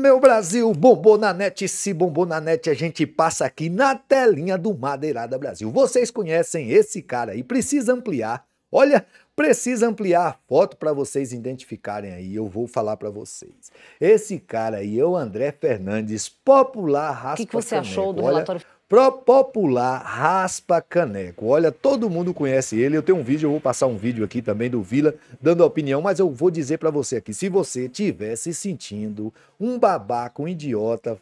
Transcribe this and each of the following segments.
meu Brasil, bombou na net, se bombou na net, a gente passa aqui na telinha do Madeirada Brasil. Vocês conhecem esse cara aí, precisa ampliar. Olha, precisa ampliar a foto para vocês identificarem aí, eu vou falar para vocês. Esse cara aí é o André Fernandes, popular raspa O que, que você achou do Olha, relatório? Pro popular raspa caneco. Olha, todo mundo conhece ele. Eu tenho um vídeo, eu vou passar um vídeo aqui também do Vila dando a opinião, mas eu vou dizer para você aqui, se você tiver se sentindo um babaca, um idiota,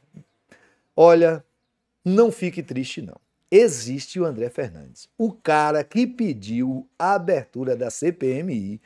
olha, não fique triste não. Existe o André Fernandes, o cara que pediu a abertura da CPMI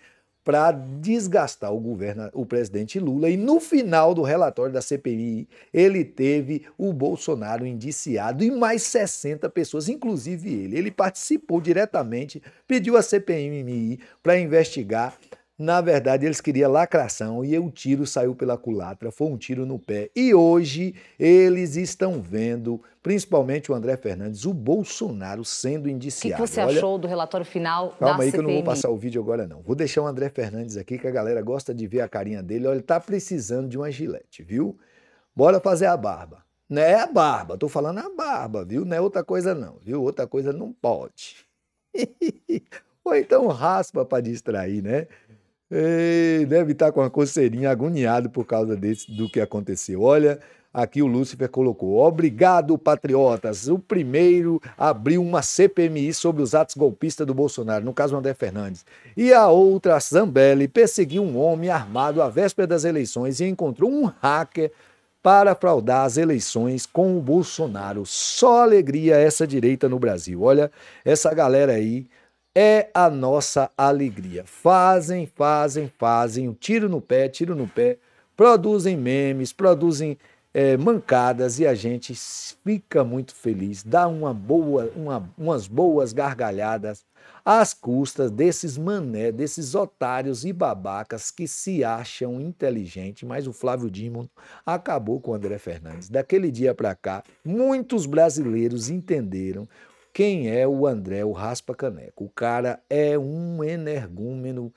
para desgastar o governo, o presidente Lula. E no final do relatório da CPI, ele teve o Bolsonaro indiciado e mais 60 pessoas, inclusive ele. Ele participou diretamente, pediu a CPMI para investigar na verdade, eles queriam lacração e o tiro saiu pela culatra, foi um tiro no pé. E hoje eles estão vendo, principalmente o André Fernandes, o Bolsonaro sendo indiciado. O que, que, você Olha, achou do relatório final calma da aí CPMI. que eu não vou passar o vídeo agora não. Vou deixar o André Fernandes aqui, que a galera gosta de ver a carinha dele. Olha, ele tá precisando de uma gilete, viu? Bora fazer a barba. Não é a barba, tô falando a barba, viu? Não é outra coisa não, viu? Outra coisa não pode. Ou então raspa para distrair, né? Ei, deve estar tá com uma coceirinha agoniado por causa desse, do que aconteceu. Olha, aqui o Lúcifer colocou: Obrigado, patriotas. O primeiro abriu uma CPMI sobre os atos golpistas do Bolsonaro, no caso André Fernandes. E a outra, Zambelli, perseguiu um homem armado à véspera das eleições e encontrou um hacker para fraudar as eleições com o Bolsonaro. Só alegria essa direita no Brasil. Olha, essa galera aí é a nossa alegria. Fazem, fazem, fazem, um tiro no pé, tiro no pé, produzem memes, produzem é, mancadas e a gente fica muito feliz, dá uma boa, uma, umas boas gargalhadas às custas desses mané, desses otários e babacas que se acham inteligentes, mas o Flávio Dimon acabou com o André Fernandes. Daquele dia para cá, muitos brasileiros entenderam quem é o André, o Raspa Caneco? O cara é um energúmeno.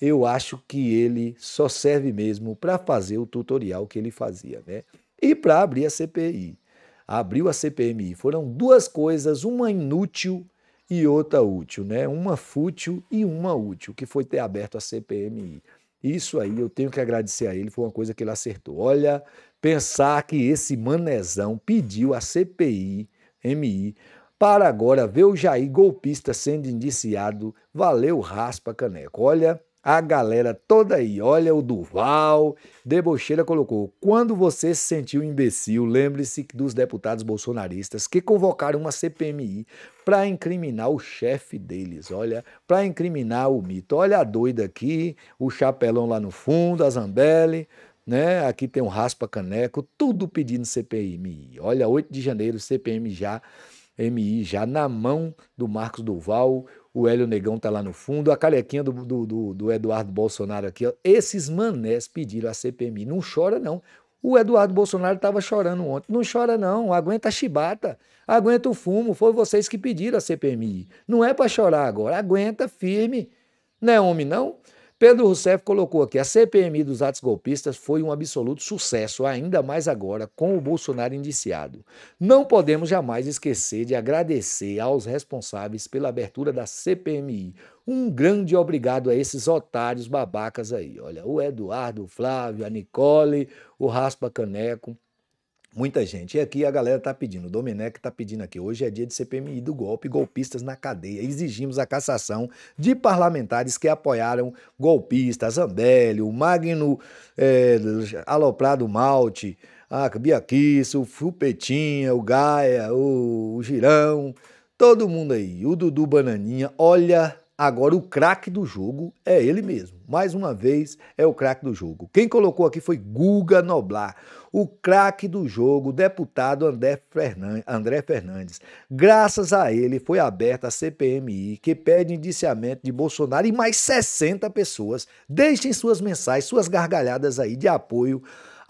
Eu acho que ele só serve mesmo para fazer o tutorial que ele fazia, né? E para abrir a CPI. Abriu a CPMI. Foram duas coisas, uma inútil e outra útil, né? Uma fútil e uma útil, que foi ter aberto a CPMI. Isso aí eu tenho que agradecer a ele, foi uma coisa que ele acertou. Olha, pensar que esse manezão pediu a CPI MI para agora ver o Jair golpista sendo indiciado, valeu raspa caneco. Olha a galera toda aí, olha o Duval, Debocheira colocou, quando você se sentiu imbecil, lembre-se dos deputados bolsonaristas que convocaram uma CPMI para incriminar o chefe deles, olha, para incriminar o mito, olha a doida aqui, o chapelão lá no fundo, a Zambelli, né? Aqui tem um raspa caneco, tudo pedindo CPMI. Olha, 8 de janeiro, CPM já MI já na mão do Marcos Duval, o Hélio Negão tá lá no fundo, a calequinha do, do, do, do Eduardo Bolsonaro aqui, ó. esses manés pediram a CPMI, não chora não. O Eduardo Bolsonaro estava chorando ontem. Não chora, não. Aguenta a chibata. Aguenta o fumo. Foi vocês que pediram a CPMI. Não é para chorar agora. Aguenta firme. Não é homem, não? Pedro Rousseff colocou aqui: a CPMI dos atos golpistas foi um absoluto sucesso, ainda mais agora com o Bolsonaro indiciado. Não podemos jamais esquecer de agradecer aos responsáveis pela abertura da CPMI. Um grande obrigado a esses otários babacas aí. Olha, o Eduardo, o Flávio, a Nicole, o Raspa Caneco. Muita gente. E aqui a galera tá pedindo, o Domenech tá pedindo aqui. Hoje é dia de CPMI do golpe, golpistas na cadeia. Exigimos a cassação de parlamentares que apoiaram golpistas, Zambelli, o Magno é, Aloprado Malte, a Biaquice, o Fupetinha, o Gaia, o, o Girão, todo mundo aí. O Dudu Bananinha. Olha, agora o craque do jogo é ele mesmo mais uma vez, é o craque do jogo. Quem colocou aqui foi Guga Noblar, o craque do jogo, deputado André Fernandes. Graças a ele foi aberta a CPMI, que pede indiciamento de Bolsonaro e mais 60 pessoas. Deixem suas mensagens, suas gargalhadas aí de apoio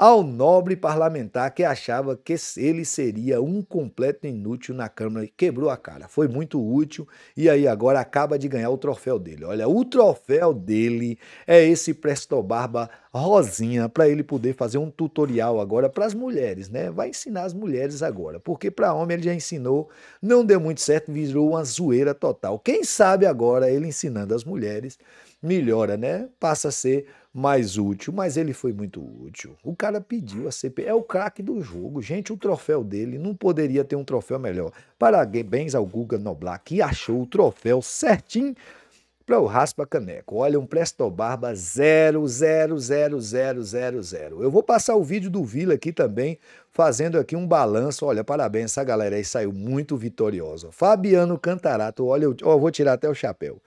ao nobre parlamentar que achava que ele seria um completo inútil na Câmara e quebrou a cara. Foi muito útil e aí agora acaba de ganhar o troféu dele. Olha, o troféu dele é esse Presto Barba Rosinha para ele poder fazer um tutorial agora para as mulheres, né? Vai ensinar as mulheres agora, porque para homem ele já ensinou, não deu muito certo, virou uma zoeira total. Quem sabe agora ele ensinando as mulheres melhora, né? Passa a ser mais útil, mas ele foi muito útil. O cara pediu a CP, é o craque do jogo. Gente, o troféu dele não poderia ter um troféu melhor. Parabéns ao Guga Noblar, que achou o troféu certinho para o Raspa Caneco. Olha, um Prestobarba 000000. Eu vou passar o vídeo do Vila aqui também, fazendo aqui um balanço. Olha, parabéns, essa galera aí saiu muito vitoriosa. Fabiano Cantarato, olha, eu, eu vou tirar até o chapéu.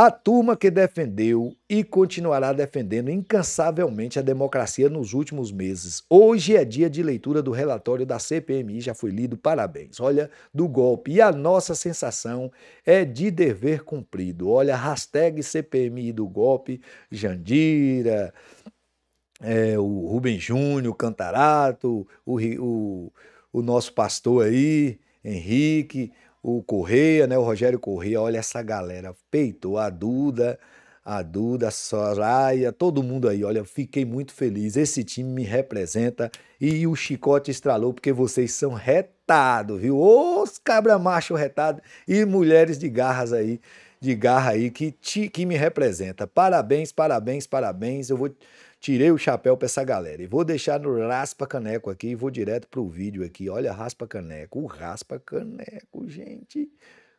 A turma que defendeu e continuará defendendo incansavelmente a democracia nos últimos meses. Hoje é dia de leitura do relatório da CPMI, já foi lido, parabéns. Olha, do golpe. E a nossa sensação é de dever cumprido. Olha, hashtag CPMI do golpe, Jandira, é, o Rubem Júnior, Cantarato, o, o, o nosso pastor aí, Henrique, o Correia, né? O Rogério Correia, olha essa galera, peitou a Duda, a Duda, a Soraya, todo mundo aí, olha, fiquei muito feliz. Esse time me representa e o chicote estralou porque vocês são retados, viu? Os cabra macho retado e mulheres de garras aí, de garra aí que te, que me representa. Parabéns, parabéns, parabéns. Eu vou tirei o chapéu para essa galera. E vou deixar no Raspa Caneco aqui e vou direto pro vídeo aqui. Olha, Raspa Caneco. O Raspa Caneco, gente.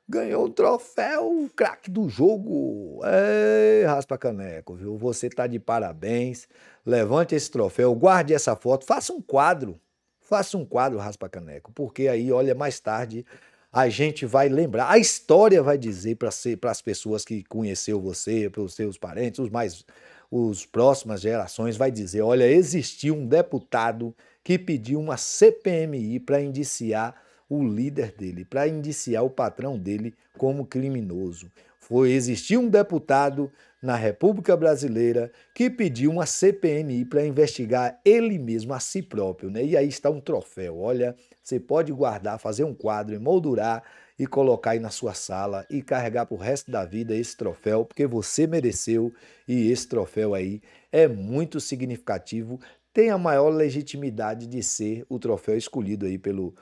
Ganhou o troféu, craque do jogo. Ei, Raspa Caneco, viu? Você tá de parabéns. Levante esse troféu, guarde essa foto, faça um quadro. Faça um quadro, Raspa Caneco, porque aí, olha, mais tarde a gente vai lembrar, a história vai dizer para as pessoas que conheceu você, para os seus parentes, os mais os próximas gerações vai dizer, olha, existiu um deputado que pediu uma CPMI para indiciar o líder dele, para indiciar o patrão dele como criminoso. Foi existir um deputado na República Brasileira que pediu uma CPMI para investigar ele mesmo a si próprio, né? E aí está um troféu. Olha, você pode guardar, fazer um quadro, emoldurar e colocar aí na sua sala e carregar para o resto da vida esse troféu, porque você mereceu e esse troféu aí é muito significativo, tem a maior legitimidade de ser o troféu escolhido aí pelo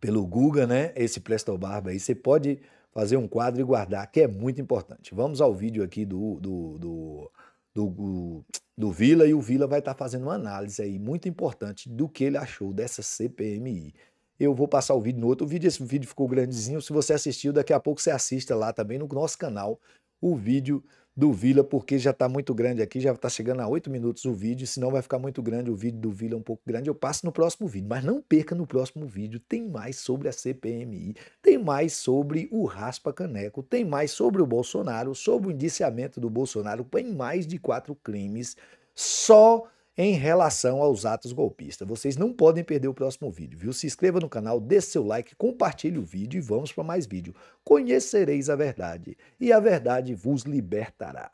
pelo Guga, né? Esse Presto Barba aí, você pode fazer um quadro e guardar, que é muito importante. Vamos ao vídeo aqui do, do, do do, do Vila e o Vila vai estar tá fazendo uma análise aí muito importante do que ele achou dessa CPMI eu vou passar o vídeo no outro vídeo. Esse vídeo ficou grandezinho. Se você assistiu, daqui a pouco você assista lá também no nosso canal o vídeo do Vila, porque já está muito grande aqui, já está chegando a 8 minutos o vídeo, senão vai ficar muito grande o vídeo do Vila, é um pouco grande. Eu passo no próximo vídeo, mas não perca no próximo vídeo. Tem mais sobre a CPMI, tem mais sobre o Raspa Caneco, tem mais sobre o Bolsonaro, sobre o indiciamento do Bolsonaro, tem mais de quatro crimes. Só em relação aos atos golpistas. Vocês não podem perder o próximo vídeo, viu? Se inscreva no canal, dê seu like, compartilhe o vídeo e vamos para mais vídeo. Conhecereis a verdade e a verdade vos libertará.